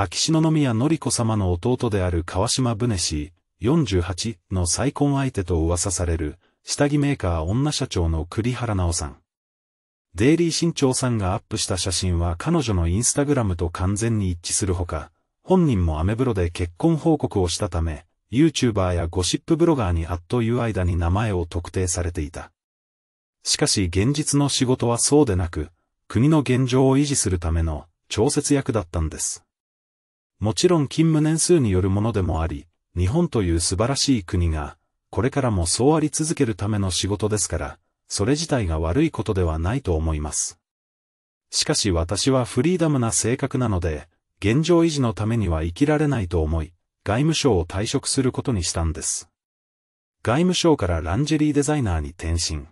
秋篠宮紀子様の弟である川島船氏、48の再婚相手と噂される、下着メーカー女社長の栗原直さん。デイリー新潮さんがアップした写真は彼女のインスタグラムと完全に一致するほか、本人もアメブロで結婚報告をしたため、YouTuber やゴシップブロガーにあっという間に名前を特定されていた。しかし現実の仕事はそうでなく、国の現状を維持するための調節役だったんです。もちろん勤務年数によるものでもあり、日本という素晴らしい国が、これからもそうあり続けるための仕事ですから、それ自体が悪いことではないと思います。しかし私はフリーダムな性格なので、現状維持のためには生きられないと思い、外務省を退職することにしたんです。外務省からランジェリーデザイナーに転身。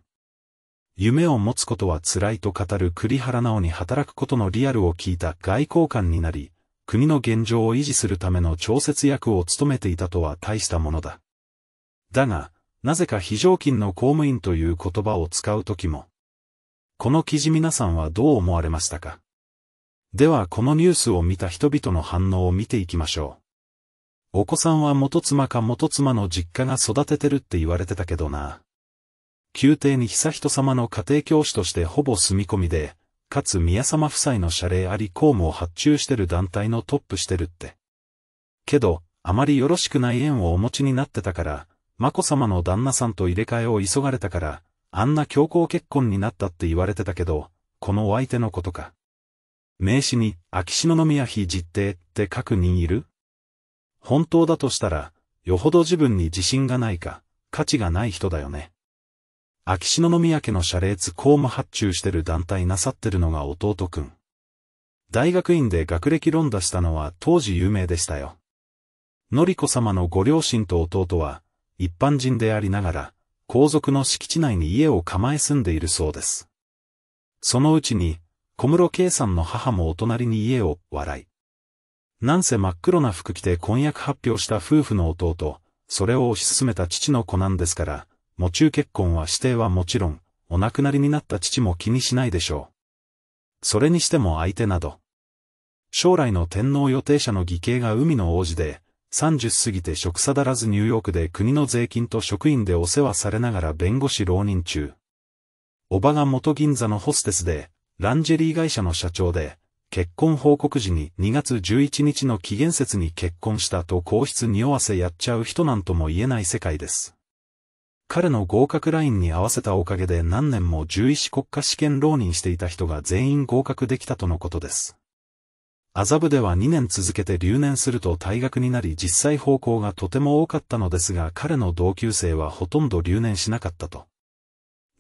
夢を持つことは辛いと語る栗原直に働くことのリアルを聞いた外交官になり、国の現状を維持するための調節役を務めていたとは大したものだ。だが、なぜか非常勤の公務員という言葉を使うときも。この記事皆さんはどう思われましたかではこのニュースを見た人々の反応を見ていきましょう。お子さんは元妻か元妻の実家が育ててるって言われてたけどな。宮廷に悠仁さまの家庭教師としてほぼ住み込みで、かつ宮様夫妻の謝礼あり公務を発注してる団体のトップしてるって。けど、あまりよろしくない縁をお持ちになってたから、眞子様の旦那さんと入れ替えを急がれたから、あんな強行結婚になったって言われてたけど、このお相手のことか。名刺に、秋篠宮妃実定って書く人いる本当だとしたら、よほど自分に自信がないか、価値がない人だよね。秋篠宮家の謝列公務発注してる団体なさってるのが弟くん。大学院で学歴論打したのは当時有名でしたよ。のりこ様のご両親と弟は、一般人でありながら、皇族の敷地内に家を構え住んでいるそうです。そのうちに、小室圭さんの母もお隣に家を、笑い。なんせ真っ黒な服着て婚約発表した夫婦の弟、それを推し進めた父の子なんですから、喪中結婚は指定はもちろん、お亡くなりになった父も気にしないでしょう。それにしても相手など。将来の天皇予定者の義兄が海の王子で、30過ぎて職定らずニューヨークで国の税金と職員でお世話されながら弁護士浪人中。おばが元銀座のホステスで、ランジェリー会社の社長で、結婚報告時に2月11日の期限説に結婚したと皇室匂わせやっちゃう人なんとも言えない世界です。彼の合格ラインに合わせたおかげで何年も獣医師国家試験浪人していた人が全員合格できたとのことです。麻布では2年続けて留年すると退学になり実際方向がとても多かったのですが彼の同級生はほとんど留年しなかったと。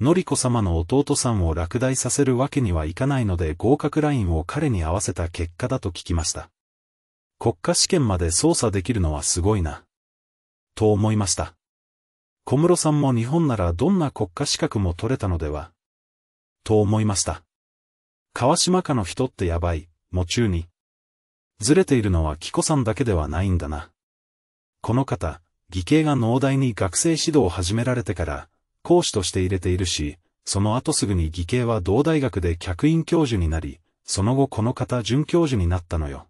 のりこ様の弟さんを落第させるわけにはいかないので合格ラインを彼に合わせた結果だと聞きました。国家試験まで操作できるのはすごいな。と思いました。小室さんも日本ならどんな国家資格も取れたのでは、と思いました。川島家の人ってやばい、夢中に。ずれているのは紀子さんだけではないんだな。この方、義兄が農大に学生指導を始められてから、講師として入れているし、その後すぐに義兄は同大学で客員教授になり、その後この方准教授になったのよ。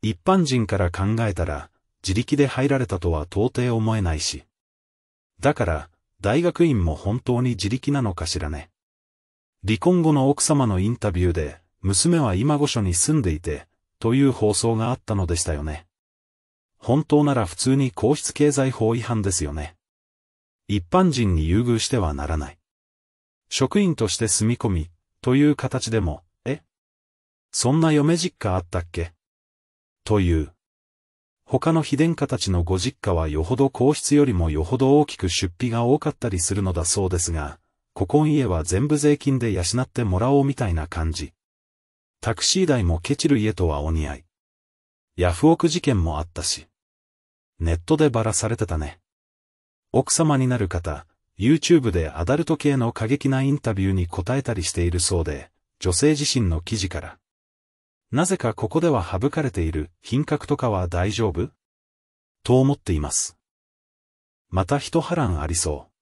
一般人から考えたら、自力で入られたとは到底思えないし。だから、大学院も本当に自力なのかしらね。離婚後の奥様のインタビューで、娘は今御所に住んでいて、という放送があったのでしたよね。本当なら普通に皇室経済法違反ですよね。一般人に優遇してはならない。職員として住み込み、という形でも、えそんな嫁実家あったっけという。他の秘伝家たちのご実家はよほど皇室よりもよほど大きく出費が多かったりするのだそうですが、古今家は全部税金で養ってもらおうみたいな感じ。タクシー代もケチる家とはお似合い。ヤフオク事件もあったし。ネットでばらされてたね。奥様になる方、YouTube でアダルト系の過激なインタビューに答えたりしているそうで、女性自身の記事から。なぜかここでは省かれている品格とかは大丈夫と思っています。また人波乱ありそう。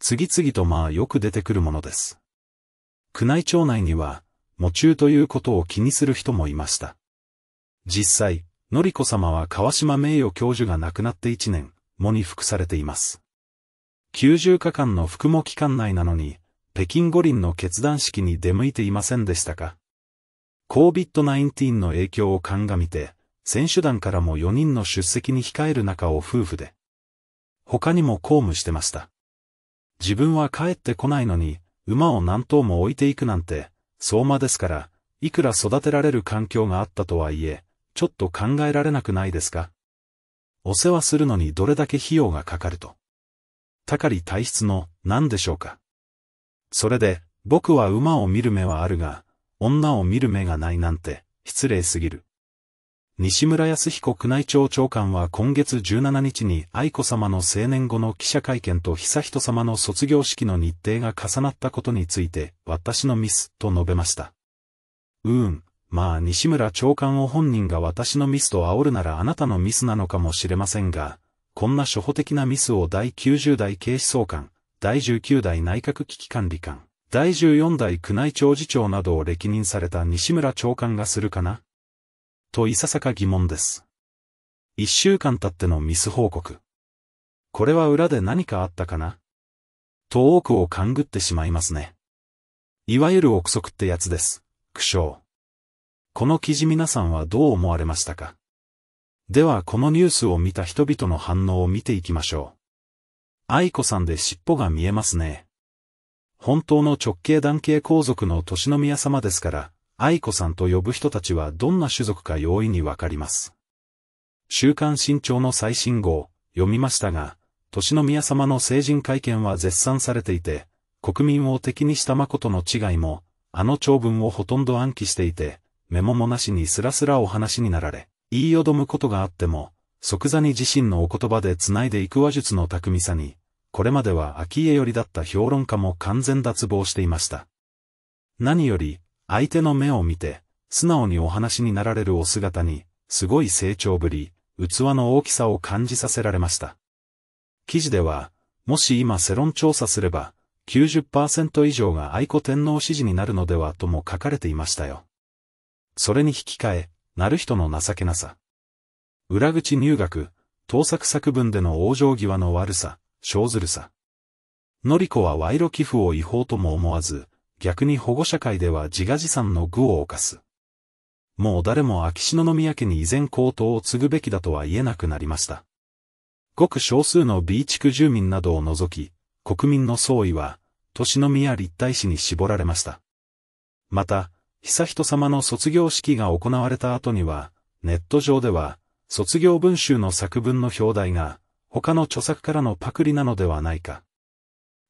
次々とまあよく出てくるものです。宮内庁内には、喪中ということを気にする人もいました。実際、のりこ様は川島名誉教授が亡くなって1年、喪に服されています。90日間の服喪期間内なのに、北京五輪の決断式に出向いていませんでしたか COVID-19 の影響を鑑みて、選手団からも4人の出席に控える中を夫婦で、他にも公務してました。自分は帰ってこないのに、馬を何頭も置いていくなんて、相馬ですから、いくら育てられる環境があったとはいえ、ちょっと考えられなくないですかお世話するのにどれだけ費用がかかると。たかり体質の、何でしょうか。それで、僕は馬を見る目はあるが、女を見る目がないなんて、失礼すぎる。西村康彦宮内庁長官は今月17日に愛子様の成年後の記者会見と悠仁様の卒業式の日程が重なったことについて、私のミス、と述べました。うーん、まあ西村長官を本人が私のミスと煽るならあなたのミスなのかもしれませんが、こんな初歩的なミスを第90代警視総監、第19代内閣危機管理官、第14代宮内庁次長などを歴任された西村長官がするかなといささか疑問です。一週間経ってのミス報告。これは裏で何かあったかなと多くを勘ぐってしまいますね。いわゆる憶測ってやつです。苦笑。この記事皆さんはどう思われましたかではこのニュースを見た人々の反応を見ていきましょう。愛子さんで尻尾が見えますね。本当の直系男系皇族の年宮様ですから、愛子さんと呼ぶ人たちはどんな種族か容易にわかります。週刊新潮の最新号、読みましたが、年宮様の成人会見は絶賛されていて、国民を敵にした誠の違いも、あの長文をほとんど暗記していて、メモもなしにすらすらお話になられ、言いよどむことがあっても、即座に自身のお言葉で繋いでいく話術の巧みさに、これまでは秋江寄りだった評論家も完全脱帽していました。何より、相手の目を見て、素直にお話になられるお姿に、すごい成長ぶり、器の大きさを感じさせられました。記事では、もし今世論調査すれば、90%以上が愛子天皇支持になるのではとも書かれていましたよ。それに引き換え、なる人の情けなさ。裏口入学、盗作作文での往生際の悪さ、生ずるさ。のりこは賄賂寄付を違法とも思わず、逆に保護者会では自画自賛の愚を犯す。もう誰も秋篠宮家に依然高騰を継ぐべきだとは言えなくなりました。ごく少数の B 地区住民などを除き、国民の総意は、年宮立体市に絞られました。また、悠仁さまの卒業式が行われた後には、ネット上では、卒業文集の作文の表題が、他の著作からのパクリなのではないか。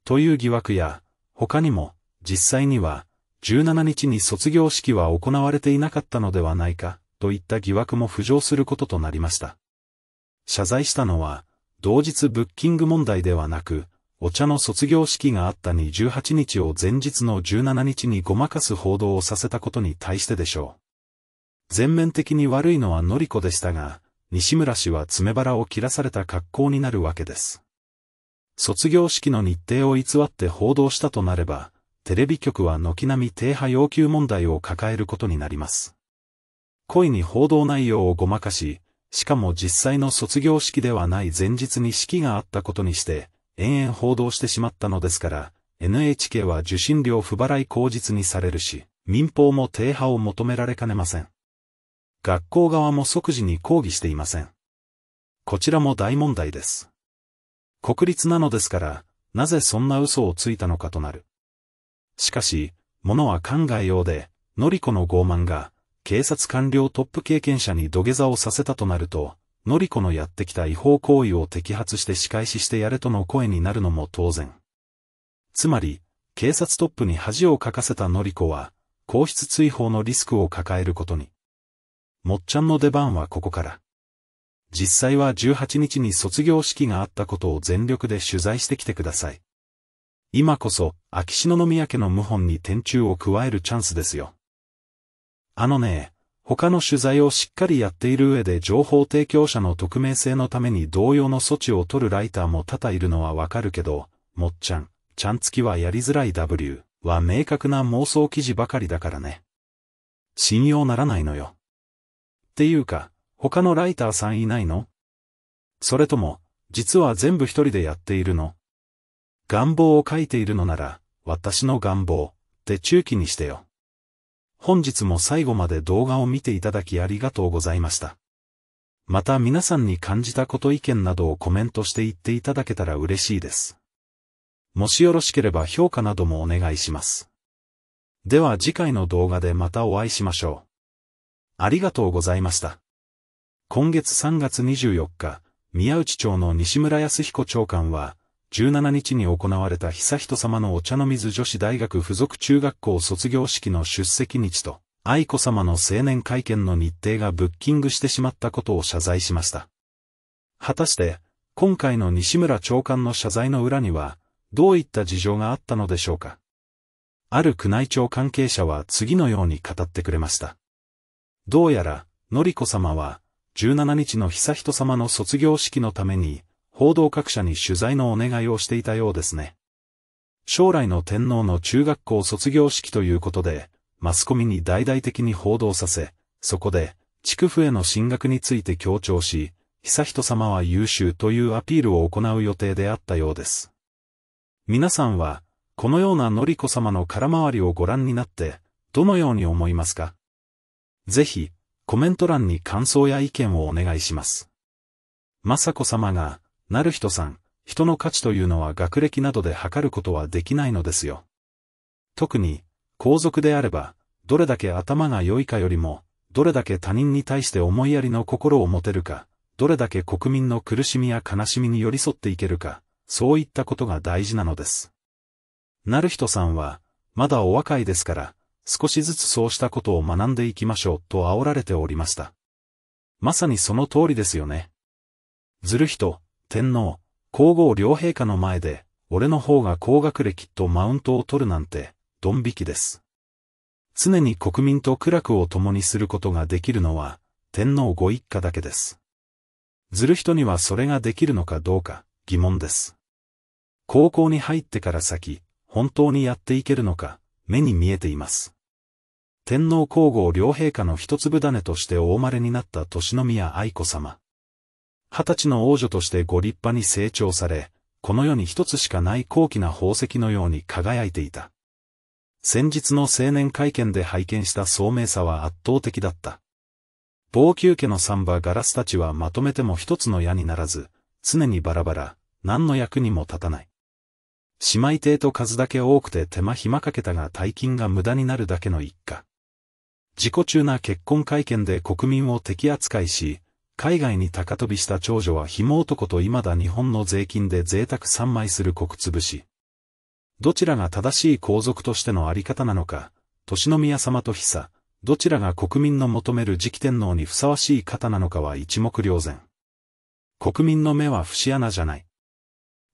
という疑惑や、他にも、実際には、17日に卒業式は行われていなかったのではないか、といった疑惑も浮上することとなりました。謝罪したのは、同日ブッキング問題ではなく、お茶の卒業式があったに18日を前日の17日にごまかす報道をさせたことに対してでしょう。全面的に悪いのはのりこでしたが、西村氏は爪腹を切らされた格好になるわけです。卒業式の日程を偽って報道したとなれば、テレビ局は軒並み停波要求問題を抱えることになります。故意に報道内容をごまかし、しかも実際の卒業式ではない前日に式があったことにして、延々報道してしまったのですから、NHK は受信料不払い口実にされるし、民放も停波を求められかねません。学校側も即時に抗議していません。こちらも大問題です。国立なのですから、なぜそんな嘘をついたのかとなる。しかし、物は考えようで、のりこの傲慢が、警察官僚トップ経験者に土下座をさせたとなると、のりこのやってきた違法行為を摘発して仕返ししてやれとの声になるのも当然。つまり、警察トップに恥をかかせたのりこは、皇室追放のリスクを抱えることに。もっちゃんの出番はここから。実際は18日に卒業式があったことを全力で取材してきてください。今こそ、秋篠宮家の謀反に天中を加えるチャンスですよ。あのね、他の取材をしっかりやっている上で情報提供者の匿名性のために同様の措置を取るライターも多々いるのはわかるけど、もっちゃん、ちゃんつきはやりづらい W は明確な妄想記事ばかりだからね。信用ならないのよ。っていうか、他のライターさんいないのそれとも、実は全部一人でやっているの願望を書いているのなら、私の願望、って中期にしてよ。本日も最後まで動画を見ていただきありがとうございました。また皆さんに感じたこと意見などをコメントして言っていただけたら嬉しいです。もしよろしければ評価などもお願いします。では次回の動画でまたお会いしましょう。ありがとうございました。今月3月24日、宮内町の西村康彦長官は、17日に行われた久人様のお茶の水女子大学附属中学校卒業式の出席日と、愛子様の青年会見の日程がブッキングしてしまったことを謝罪しました。果たして、今回の西村長官の謝罪の裏には、どういった事情があったのでしょうか。ある宮内庁関係者は次のように語ってくれました。どうやら、のりこ様は、17日の悠仁様の卒業式のために、報道各社に取材のお願いをしていたようですね。将来の天皇の中学校卒業式ということで、マスコミに大々的に報道させ、そこで、区府への進学について強調し、悠仁様は優秀というアピールを行う予定であったようです。皆さんは、このようなのりこ様の空回りをご覧になって、どのように思いますかぜひ、コメント欄に感想や意見をお願いします。雅子様が、なる人さん、人の価値というのは学歴などで測ることはできないのですよ。特に、皇族であれば、どれだけ頭が良いかよりも、どれだけ他人に対して思いやりの心を持てるか、どれだけ国民の苦しみや悲しみに寄り添っていけるか、そういったことが大事なのです。なる人さんは、まだお若いですから、少しずつそうしたことを学んでいきましょうと煽られておりました。まさにその通りですよね。ずる人、天皇、皇后両陛下の前で、俺の方が高学歴とマウントを取るなんて、ドン引きです。常に国民と苦楽を共にすることができるのは、天皇ご一家だけです。ずる人にはそれができるのかどうか、疑問です。高校に入ってから先、本当にやっていけるのか、目に見えています。天皇皇后両陛下の一粒種としてお生まれになった年宮愛子様。二十歳の王女としてご立派に成長され、この世に一つしかない高貴な宝石のように輝いていた。先日の青年会見で拝見した聡明さは圧倒的だった。防宮家の三馬ガラスたちはまとめても一つの矢にならず、常にバラバラ、何の役にも立たない。姉妹艇と数だけ多くて手間暇かけたが大金が無駄になるだけの一家。自己中な結婚会見で国民を敵扱いし、海外に高飛びした長女は紐男と未だ日本の税金で贅沢3枚する国潰し。どちらが正しい皇族としてのあり方なのか、年宮様と久、どちらが国民の求める次期天皇にふさわしい方なのかは一目瞭然。国民の目は節穴じゃない。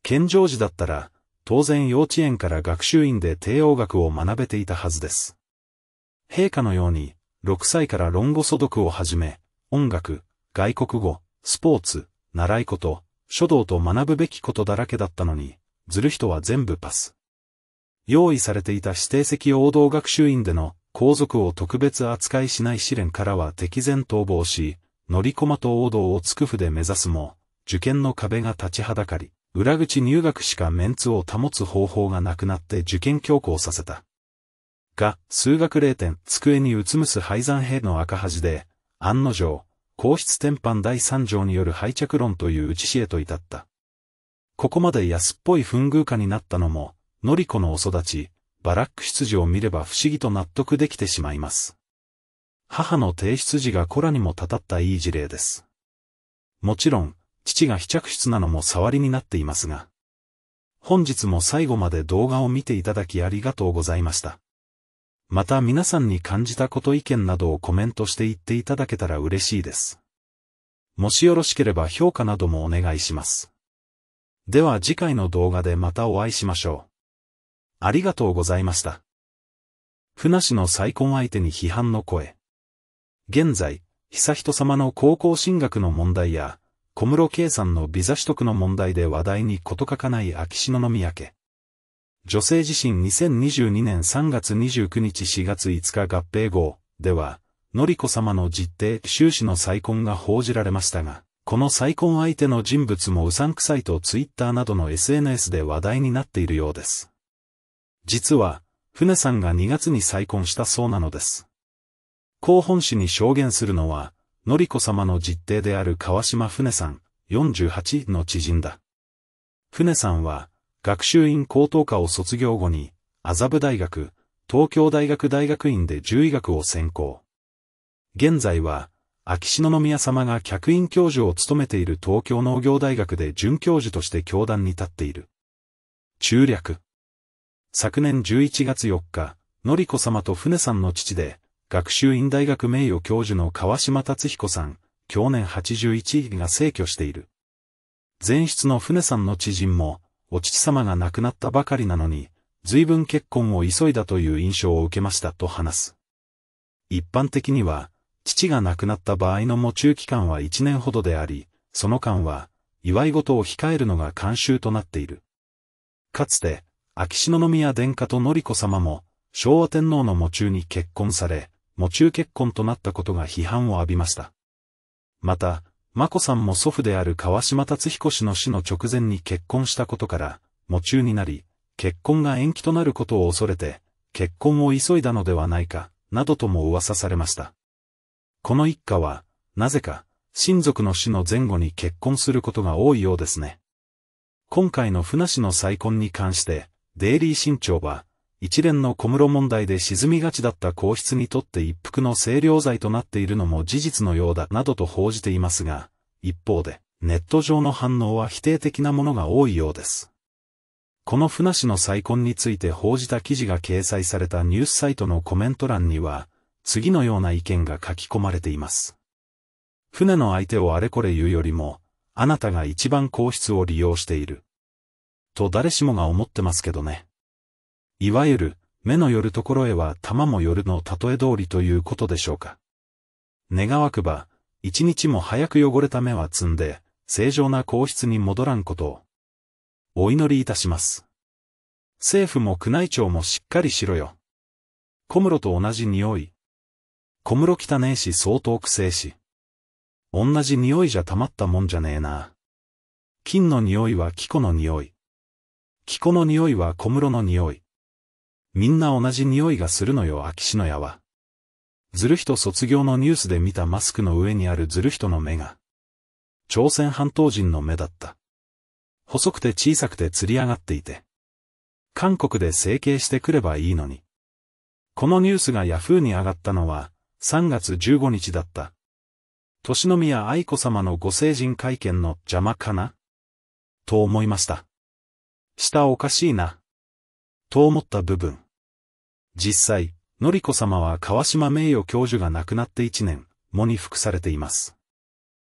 健常時だったら、当然幼稚園から学習院で帝王学を学べていたはずです。陛下のように、6歳から論語素読をはじめ、音楽、外国語、スポーツ、習い事、書道と学ぶべきことだらけだったのに、ずる人は全部パス。用意されていた指定席王道学習院での皇族を特別扱いしない試練からは敵前逃亡し、乗り駒と王道をつくふで目指すも、受験の壁が立ちはだかり、裏口入学しかメンツを保つ方法がなくなって受験強行させた。が、数学0点、机にうつむす廃山兵の赤恥で、案の定、皇室天板第3条による廃着論という打ち死へと至った。ここまで安っぽい風偶下になったのも、のりこのお育ち、バラック出自を見れば不思議と納得できてしまいます。母の提出時がコラにもたたったいい事例です。もちろん、父が非着出なのも触りになっていますが。本日も最後まで動画を見ていただきありがとうございました。また皆さんに感じたこと意見などをコメントして言っていただけたら嬉しいです。もしよろしければ評価などもお願いします。では次回の動画でまたお会いしましょう。ありがとうございました。船市の再婚相手に批判の声。現在、悠仁様の高校進学の問題や、小室圭さんのビザ取得の問題で話題に事欠かない秋篠宮家。女性自身2022年3月29日4月5日合併号では、のりこ様の実定、終始の再婚が報じられましたが、この再婚相手の人物もうさんくさいとツイッターなどの SNS で話題になっているようです。実は、船さんが2月に再婚したそうなのです。広報誌に証言するのは、のりこ様の実定である川島船さん、48の知人だ。船さんは、学習院高等科を卒業後に、麻布大学、東京大学大学院で獣医学を専攻。現在は、秋篠宮様が客員教授を務めている東京農業大学で准教授として教壇に立っている。中略。昨年11月4日、のりこ様と船さんの父で、学習院大学名誉教授の川島達彦さん、去年81位が逝去している。前出の船さんの知人も、お父様が亡くなったばかりなのに、随分結婚を急いだという印象を受けましたと話す。一般的には、父が亡くなった場合の喪中期間は一年ほどであり、その間は、祝い事を控えるのが慣習となっている。かつて、秋篠宮殿下と典子様も、昭和天皇の喪中に結婚され、喪中結婚となったことが批判を浴びました。また、眞子さんも祖父である川島達彦氏の死の直前に結婚したことから、夢中になり、結婚が延期となることを恐れて、結婚を急いだのではないか、などとも噂されました。この一家は、なぜか、親族の死の前後に結婚することが多いようですね。今回の船氏の再婚に関して、デイリー新潮は、一連の小室問題で沈みがちだった皇室にとって一服の清涼剤となっているのも事実のようだなどと報じていますが、一方で、ネット上の反応は否定的なものが多いようです。この船氏の再婚について報じた記事が掲載されたニュースサイトのコメント欄には、次のような意見が書き込まれています。船の相手をあれこれ言うよりも、あなたが一番皇室を利用している。と誰しもが思ってますけどね。いわゆる、目の寄るところへは玉も寄るの例え通りということでしょうか。願わくば、一日も早く汚れた目は積んで、正常な皇室に戻らんことを、お祈りいたします。政府も宮内庁もしっかりしろよ。小室と同じ匂い。小室汚ねえし相当くせえし。同じ匂いじゃたまったもんじゃねえな。金の匂いはキコの匂い。キコの匂いは小室の匂い。みんな同じ匂いがするのよ秋篠屋は。ずる人卒業のニュースで見たマスクの上にあるずる人の目が、朝鮮半島人の目だった。細くて小さくて釣り上がっていて、韓国で整形してくればいいのに。このニュースがヤフーに上がったのは、3月15日だった。年宮愛子様のご成人会見の邪魔かなと思いました。下おかしいな。と思った部分。実際、のりこ様は川島名誉教授が亡くなって1年、もに服されています。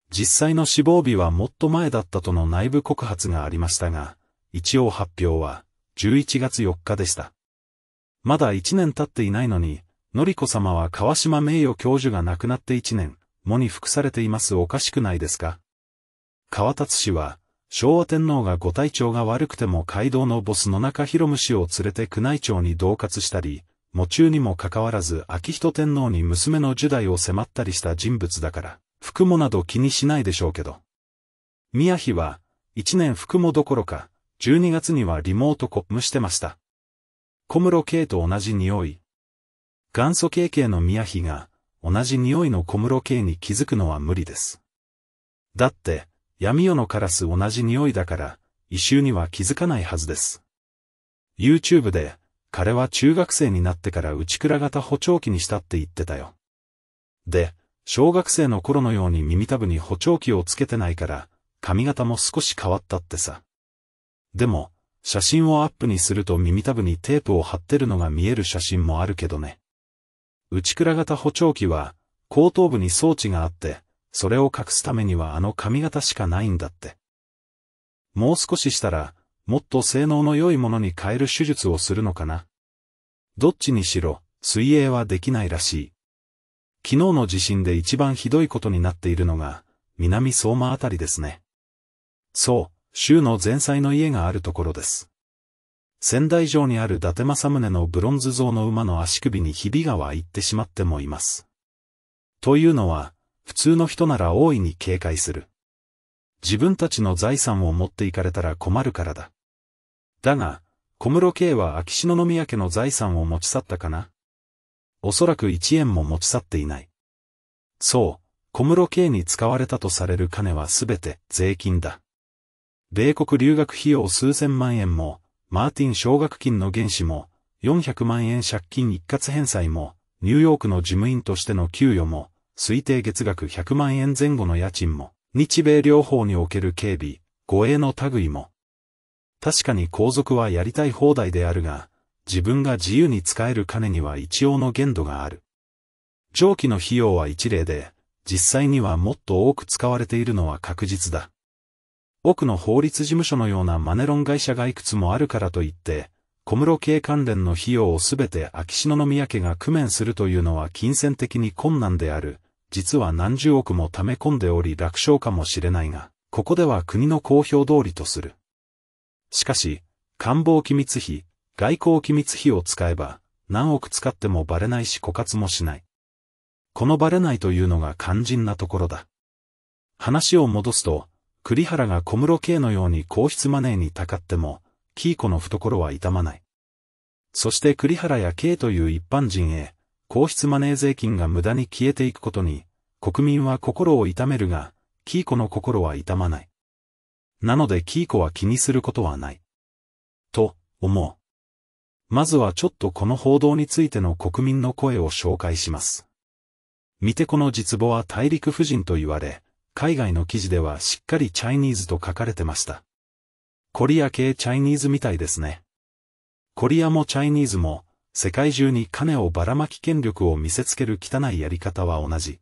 実際の死亡日はもっと前だったとの内部告発がありましたが、一応発表は11月4日でした。まだ1年経っていないのに、のりこ様は川島名誉教授が亡くなって1年、もに服されていますおかしくないですか川達氏は、昭和天皇がご体調が悪くても街道のボスの中広虫を連れて宮内庁に同活したり、喪中にもかかわらず秋人天皇に娘の受代を迫ったりした人物だから、服もなど気にしないでしょうけど。宮妃は、一年服もどころか、12月にはリモートコップしてました。小室圭と同じ匂い。元祖経系の宮妃が、同じ匂いの小室圭に気づくのは無理です。だって、闇夜のカラス同じ匂いだから、異臭には気づかないはずです。YouTube で、彼は中学生になってから内倉型補聴器にしたって言ってたよ。で、小学生の頃のように耳たぶに補聴器をつけてないから、髪型も少し変わったってさ。でも、写真をアップにすると耳たぶにテープを貼ってるのが見える写真もあるけどね。内倉型補聴器は、後頭部に装置があって、それを隠すためにはあの髪型しかないんだって。もう少ししたら、もっと性能の良いものに変える手術をするのかな。どっちにしろ、水泳はできないらしい。昨日の地震で一番ひどいことになっているのが、南相馬あたりですね。そう、州の前妻の家があるところです。仙台城にある伊達政宗のブロンズ像の馬の足首にひびが湧いてしまってもいます。というのは、普通の人なら大いに警戒する。自分たちの財産を持っていかれたら困るからだ。だが、小室圭は秋篠宮家の財産を持ち去ったかなおそらく一円も持ち去っていない。そう、小室圭に使われたとされる金はすべて税金だ。米国留学費用数千万円も、マーティン奨学金の原資も、400万円借金一括返済も、ニューヨークの事務員としての給与も、推定月額100万円前後の家賃も、日米両方における警備、護衛の類も。確かに皇族はやりたい放題であるが、自分が自由に使える金には一応の限度がある。上記の費用は一例で、実際にはもっと多く使われているのは確実だ。奥の法律事務所のようなマネロン会社がいくつもあるからといって、小室系関連の費用をすべて秋篠宮家が工面するというのは金銭的に困難である。実は何十億も溜め込んでおり楽勝かもしれないが、ここでは国の公表通りとする。しかし、官房機密費、外交機密費を使えば、何億使ってもバレないし枯渇もしない。このバレないというのが肝心なところだ。話を戻すと、栗原が小室圭のように皇室マネーにたかっても、キーコの懐は痛まない。そして栗原や圭という一般人へ、皇室マネー税金が無駄に消えていくことに、国民は心を痛めるが、キーコの心は痛まない。なのでキーコは気にすることはない。と、思う。まずはちょっとこの報道についての国民の声を紹介します。見てこの実母は大陸夫人と言われ、海外の記事ではしっかりチャイニーズと書かれてました。コリア系チャイニーズみたいですね。コリアもチャイニーズも、世界中に金をばらまき権力を見せつける汚いやり方は同じ。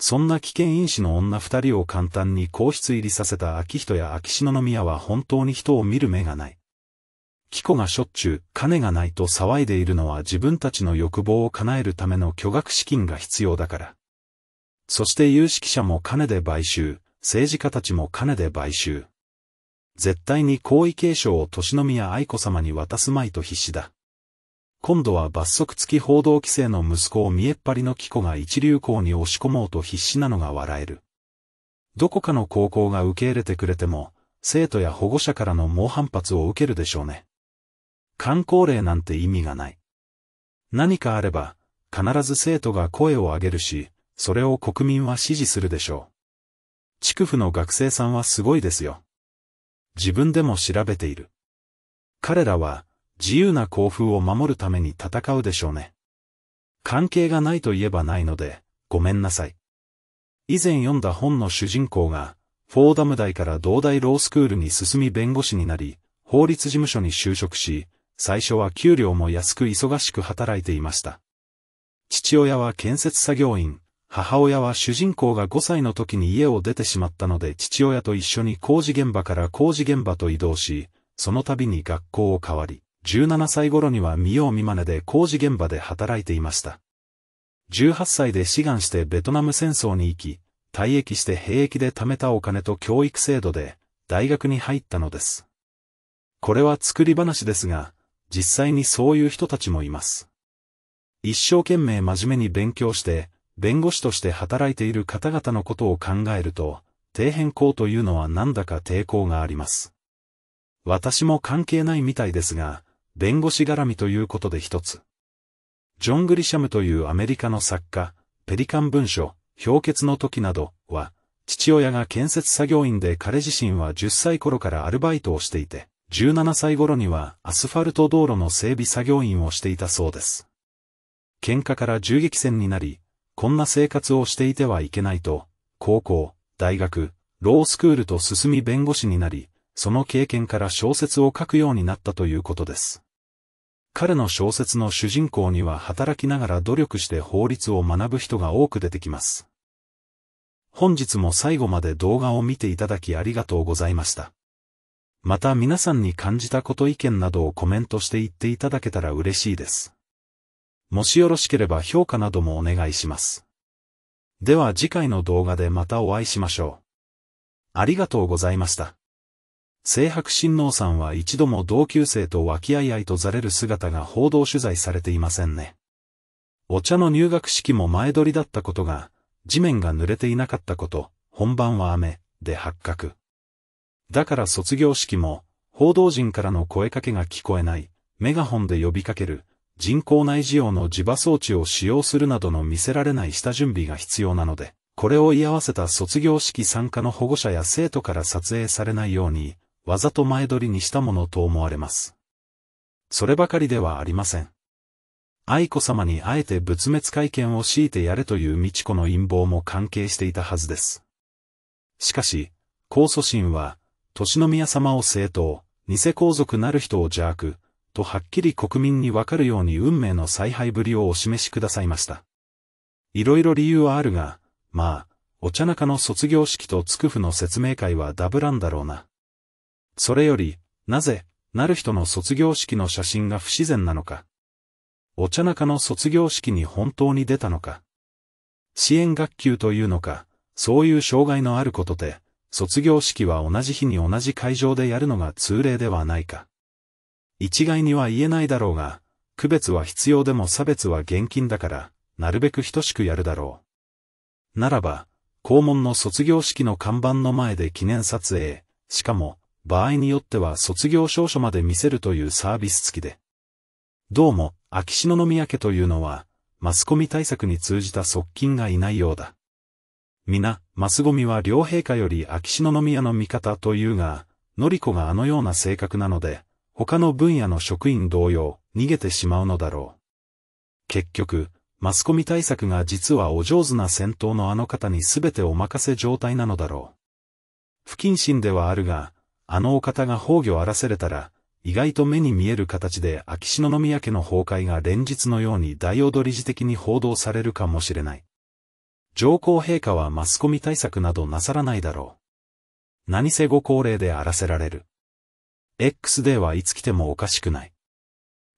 そんな危険因子の女二人を簡単に皇室入りさせた秋人や秋篠宮は本当に人を見る目がない。キコがしょっちゅう金がないと騒いでいるのは自分たちの欲望を叶えるための巨額資金が必要だから。そして有識者も金で買収、政治家たちも金で買収。絶対に皇位継承を年宮愛子様に渡すまいと必死だ。今度は罰則付き報道規制の息子を見えっ張りの紀子が一流校に押し込もうと必死なのが笑える。どこかの高校が受け入れてくれても、生徒や保護者からの猛反発を受けるでしょうね。観光令なんて意味がない。何かあれば、必ず生徒が声を上げるし、それを国民は支持するでしょう。区府の学生さんはすごいですよ。自分でも調べている。彼らは、自由な校風を守るために戦うでしょうね。関係がないと言えばないので、ごめんなさい。以前読んだ本の主人公が、フォーダム大から同大ロースクールに進み弁護士になり、法律事務所に就職し、最初は給料も安く忙しく働いていました。父親は建設作業員、母親は主人公が5歳の時に家を出てしまったので父親と一緒に工事現場から工事現場と移動し、その度に学校を変わり、17歳頃には見よう見まねで工事現場で働いていました。18歳で志願してベトナム戦争に行き、退役して兵役で貯めたお金と教育制度で、大学に入ったのです。これは作り話ですが、実際にそういう人たちもいます。一生懸命真面目に勉強して、弁護士として働いている方々のことを考えると、底辺校というのはなんだか抵抗があります。私も関係ないみたいですが、弁護士絡みということで一つ。ジョン・グリシャムというアメリカの作家、ペリカン文書、氷結の時などは、父親が建設作業員で彼自身は10歳頃からアルバイトをしていて、17歳頃にはアスファルト道路の整備作業員をしていたそうです。喧嘩から銃撃戦になり、こんな生活をしていてはいけないと、高校、大学、ロースクールと進み弁護士になり、その経験から小説を書くようになったということです。彼の小説の主人公には働きながら努力して法律を学ぶ人が多く出てきます。本日も最後まで動画を見ていただきありがとうございました。また皆さんに感じたこと意見などをコメントして言っていただけたら嬉しいです。もしよろしければ評価などもお願いします。では次回の動画でまたお会いしましょう。ありがとうございました。清白親王さんは一度も同級生とわきあいあいとざれる姿が報道取材されていませんね。お茶の入学式も前撮りだったことが、地面が濡れていなかったこと、本番は雨、で発覚。だから卒業式も、報道陣からの声かけが聞こえない、メガホンで呼びかける、人工内需要の磁場装置を使用するなどの見せられない下準備が必要なので、これを居合わせた卒業式参加の保護者や生徒から撮影されないように、わざと前取りにしたものと思われます。そればかりではありません。愛子様にあえて仏滅会見を強いてやれという美智子の陰謀も関係していたはずです。しかし、控訴審は、年宮様を正当、偽皇族なる人を邪悪、とはっきり国民にわかるように運命の采配ぶりをお示しくださいました。いろいろ理由はあるが、まあ、お茶中の卒業式とつくふの説明会はダブランだろうな。それより、なぜ、なる人の卒業式の写真が不自然なのか。お茶中の卒業式に本当に出たのか。支援学級というのか、そういう障害のあることで、卒業式は同じ日に同じ会場でやるのが通例ではないか。一概には言えないだろうが、区別は必要でも差別は厳禁だから、なるべく等しくやるだろう。ならば、校門の卒業式の看板の前で記念撮影、しかも、場合によっては卒業証書まで見せるというサービス付きで。どうも、秋篠宮家というのは、マスコミ対策に通じた側近がいないようだ。皆、マスゴミは両陛下より秋篠宮の味方というが、のりこがあのような性格なので、他の分野の職員同様、逃げてしまうのだろう。結局、マスコミ対策が実はお上手な戦闘のあの方に全てお任せ状態なのだろう。不謹慎ではあるが、あのお方が崩御荒らせれたら、意外と目に見える形で秋篠宮家の崩壊が連日のように大踊り時的に報道されるかもしれない。上皇陛下はマスコミ対策などなさらないだろう。何せご高齢で荒らせられる。X デーはいつ来てもおかしくない。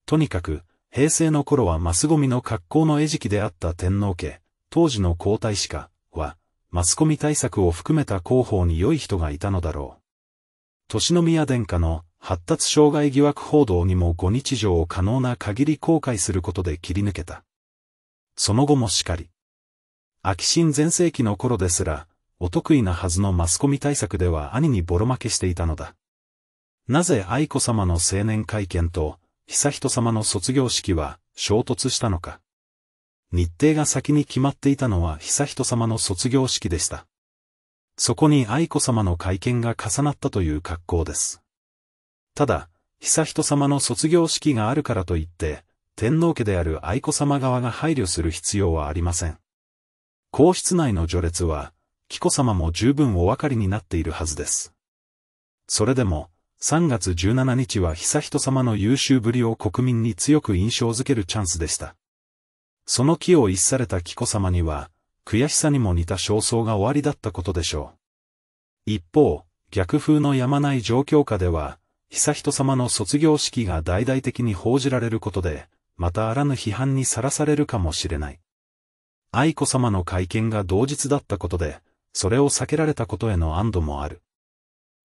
とにかく、平成の頃はマスゴミの格好の餌食であった天皇家、当時の皇太子家は、マスコミ対策を含めた広報に良い人がいたのだろう。年宮殿下の発達障害疑惑報道にも5日常を可能な限り公開することで切り抜けた。その後もしかり。秋新前世紀の頃ですら、お得意なはずのマスコミ対策では兄にボロ負けしていたのだ。なぜ愛子様の青年会見と、悠仁様の卒業式は衝突したのか。日程が先に決まっていたのは悠仁様の卒業式でした。そこに愛子様の会見が重なったという格好です。ただ、悠仁様の卒業式があるからといって、天皇家である愛子様側が配慮する必要はありません。皇室内の序列は、紀子様も十分お分かりになっているはずです。それでも、3月17日は悠仁様の優秀ぶりを国民に強く印象づけるチャンスでした。その気を逸された紀子様には、悔しさにも似た焦燥が終わりだったことでしょう。一方、逆風のやまない状況下では、悠仁さまの卒業式が大々的に報じられることで、またあらぬ批判にさらされるかもしれない。愛子さまの会見が同日だったことで、それを避けられたことへの安堵もある。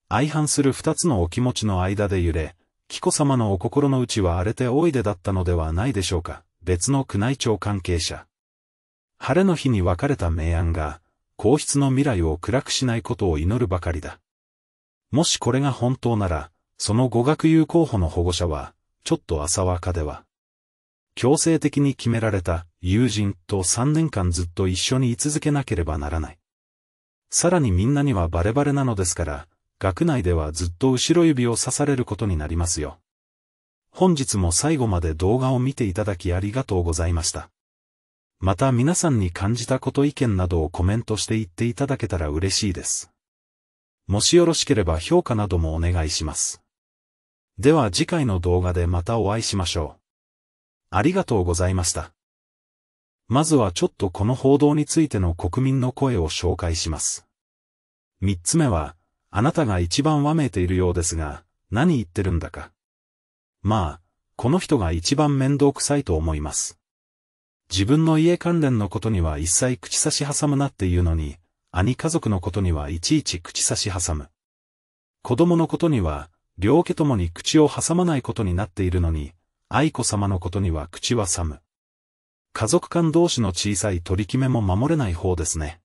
相反する二つのお気持ちの間で揺れ、紀子さまのお心の内は荒れておいでだったのではないでしょうか。別の宮内庁関係者。晴れの日に別れた明暗が、皇室の未来を暗くしないことを祈るばかりだ。もしこれが本当なら、その語学友候補の保護者は、ちょっと浅はかでは。強制的に決められた友人と3年間ずっと一緒に居続けなければならない。さらにみんなにはバレバレなのですから、学内ではずっと後ろ指を刺されることになりますよ。本日も最後まで動画を見ていただきありがとうございました。また皆さんに感じたこと意見などをコメントして言っていただけたら嬉しいです。もしよろしければ評価などもお願いします。では次回の動画でまたお会いしましょう。ありがとうございました。まずはちょっとこの報道についての国民の声を紹介します。三つ目は、あなたが一番わめいているようですが、何言ってるんだか。まあ、この人が一番面倒くさいと思います。自分の家関連のことには一切口差し挟むなっていうのに、兄家族のことにはいちいち口差し挟む。子供のことには、両家ともに口を挟まないことになっているのに、愛子様のことには口は挟む。家族間同士の小さい取り決めも守れない方ですね。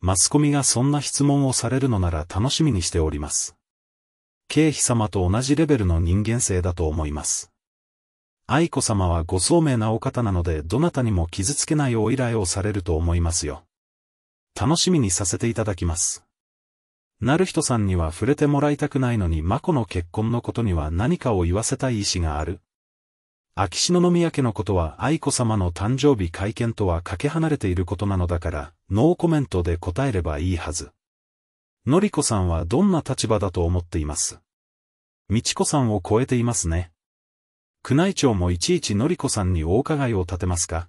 マスコミがそんな質問をされるのなら楽しみにしております。経費様と同じレベルの人間性だと思います。愛子さまはご聡明なお方なのでどなたにも傷つけないお依頼をされると思いますよ。楽しみにさせていただきます。なる人さんには触れてもらいたくないのにマコの結婚のことには何かを言わせたい意思がある。秋篠宮家のことは愛子さまの誕生日会見とはかけ離れていることなのだから、ノーコメントで答えればいいはず。のりこさんはどんな立場だと思っています。みちこさんを超えていますね。宮内庁もいちいちのりこさんにお伺いを立てますか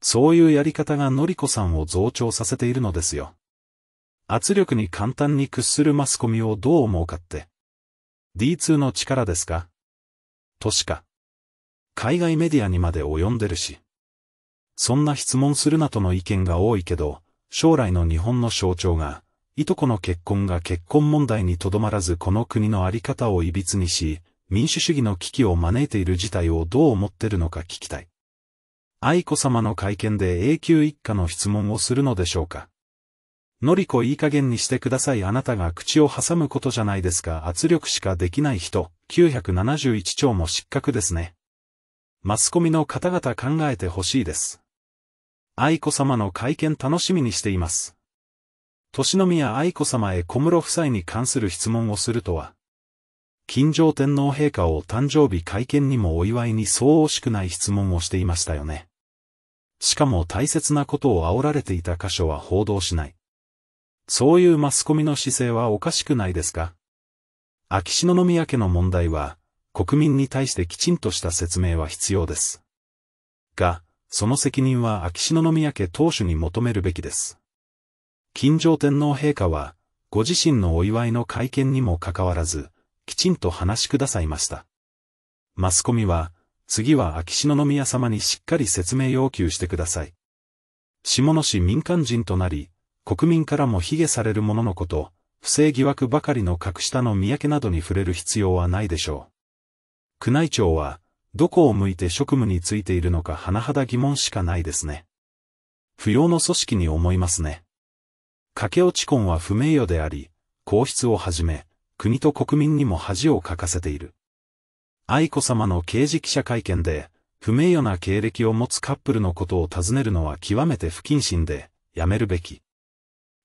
そういうやり方がのりこさんを増長させているのですよ。圧力に簡単に屈するマスコミをどう思うかって。D2 の力ですかとしか。海外メディアにまで及んでるし。そんな質問するなとの意見が多いけど、将来の日本の象徴が、いとこの結婚が結婚問題にとどまらずこの国のあり方を歪にし、民主主義の危機を招いている事態をどう思ってるのか聞きたい。愛子様の会見で永久一家の質問をするのでしょうか。のりこいい加減にしてくださいあなたが口を挟むことじゃないですか圧力しかできない人、971兆も失格ですね。マスコミの方々考えてほしいです。愛子様の会見楽しみにしています。年宮愛子様へ小室夫妻に関する質問をするとは、金城天皇陛下を誕生日会見にもお祝いにそう惜しくない質問をしていましたよね。しかも大切なことを煽られていた箇所は報道しない。そういうマスコミの姿勢はおかしくないですか秋篠宮家の問題は、国民に対してきちんとした説明は必要です。が、その責任は秋篠宮家当主に求めるべきです。金城天皇陛下は、ご自身のお祝いの会見にもかかわらず、きちんと話しくださいました。マスコミは、次は秋篠宮様にしっかり説明要求してください。下野市民間人となり、国民からも卑下されるもののこと、不正疑惑ばかりの格下の三宅などに触れる必要はないでしょう。宮内庁は、どこを向いて職務についているのか甚だ疑問しかないですね。不要の組織に思いますね。駆け落ち婚は不名誉であり、皇室をはじめ、国と国民にも恥をかかせている。愛子さまの刑事記者会見で、不名誉な経歴を持つカップルのことを尋ねるのは極めて不謹慎で、やめるべき。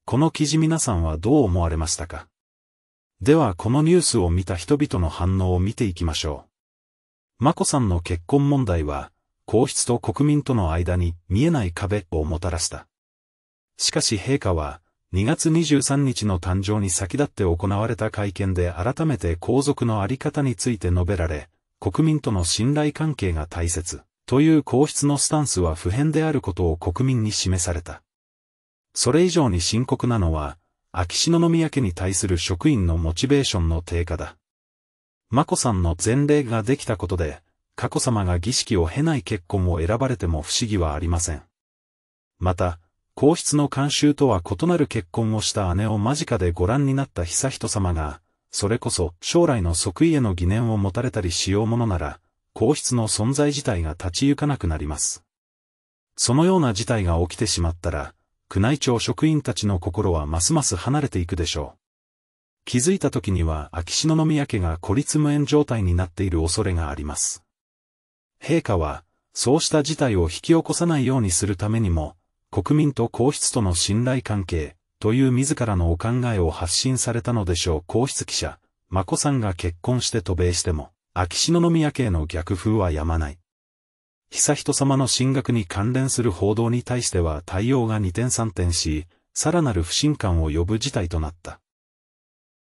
この記事皆さんはどう思われましたかではこのニュースを見た人々の反応を見ていきましょう。眞子さんの結婚問題は、皇室と国民との間に見えない壁をもたらした。しかし陛下は、2月23日の誕生に先立って行われた会見で改めて皇族のあり方について述べられ、国民との信頼関係が大切、という皇室のスタンスは不変であることを国民に示された。それ以上に深刻なのは、秋篠宮家に対する職員のモチベーションの低下だ。眞子さんの前例ができたことで、佳子さまが儀式を経ない結婚を選ばれても不思議はありません。また、皇室の慣習とは異なる結婚をした姉を間近でご覧になった悠仁さまが、それこそ将来の即位への疑念を持たれたりしようものなら、皇室の存在自体が立ち行かなくなります。そのような事態が起きてしまったら、宮内庁職員たちの心はますます離れていくでしょう。気づいた時には秋篠宮家が孤立無縁状態になっている恐れがあります。陛下は、そうした事態を引き起こさないようにするためにも、国民と皇室との信頼関係、という自らのお考えを発信されたのでしょう皇室記者、眞子さんが結婚して渡米しても、秋篠宮家への逆風はやまない。悠仁さまの進学に関連する報道に対しては対応が二転三転し、さらなる不信感を呼ぶ事態となった。